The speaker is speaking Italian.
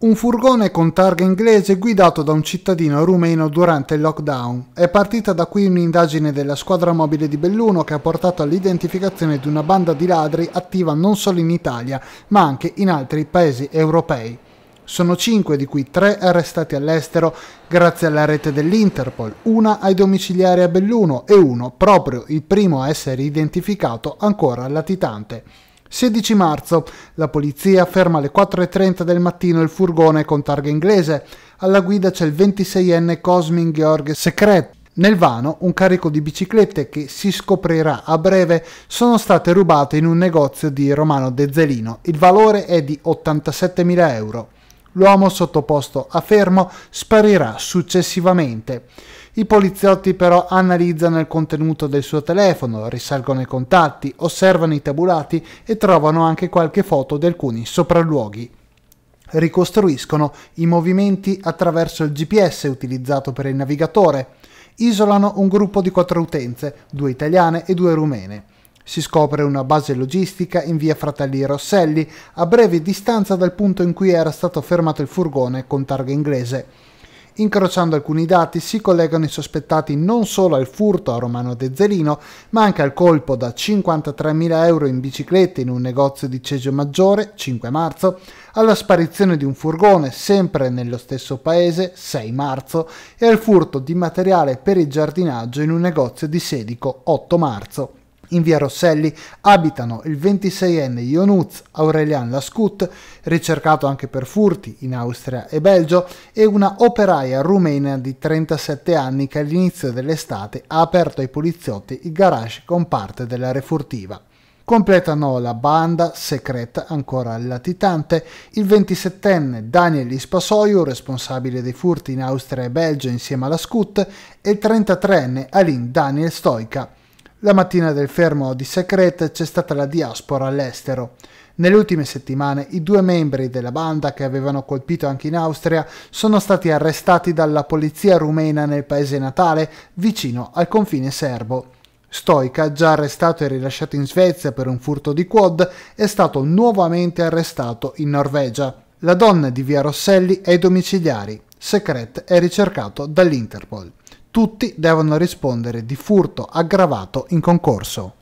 Un furgone con targa inglese guidato da un cittadino rumeno durante il lockdown. È partita da qui un'indagine della squadra mobile di Belluno che ha portato all'identificazione di una banda di ladri attiva non solo in Italia, ma anche in altri paesi europei. Sono cinque, di cui tre arrestati all'estero grazie alla rete dell'Interpol, una ai domiciliari a Belluno e uno, proprio il primo a essere identificato, ancora latitante. 16 marzo. La polizia ferma alle 4.30 del mattino il furgone con targa inglese. Alla guida c'è il 26enne Cosmin Georg Secret. Nel vano un carico di biciclette che si scoprirà a breve sono state rubate in un negozio di Romano De Zelino. Il valore è di 87.000 euro. L'uomo sottoposto a fermo sparirà successivamente. I poliziotti però analizzano il contenuto del suo telefono, risalgono i contatti, osservano i tabulati e trovano anche qualche foto di alcuni sopralluoghi. Ricostruiscono i movimenti attraverso il GPS utilizzato per il navigatore. Isolano un gruppo di quattro utenze, due italiane e due rumene si scopre una base logistica in via Fratelli Rosselli, a breve distanza dal punto in cui era stato fermato il furgone con targa inglese. Incrociando alcuni dati si collegano i sospettati non solo al furto a Romano De Zerino, ma anche al colpo da 53.000 euro in biciclette in un negozio di Cesio Maggiore, 5 marzo, alla sparizione di un furgone, sempre nello stesso paese, 6 marzo, e al furto di materiale per il giardinaggio in un negozio di Sedico, 8 marzo. In via Rosselli abitano il 26enne Ionuz Aurelian Lascut, ricercato anche per furti in Austria e Belgio, e una operaia rumena di 37 anni che all'inizio dell'estate ha aperto ai poliziotti il garage con parte della refurtiva completano la banda secreta ancora latitante il 27enne Daniel Ispasoio, responsabile dei furti in Austria e Belgio insieme alla Scut, e il 33enne Alin Daniel Stoica. La mattina del fermo di Secret c'è stata la diaspora all'estero. Nelle ultime settimane i due membri della banda che avevano colpito anche in Austria sono stati arrestati dalla polizia rumena nel paese natale vicino al confine serbo. Stoica, già arrestato e rilasciato in Svezia per un furto di quad, è stato nuovamente arrestato in Norvegia. La donna di via Rosselli è ai domiciliari. Secret è ricercato dall'Interpol. Tutti devono rispondere di furto aggravato in concorso.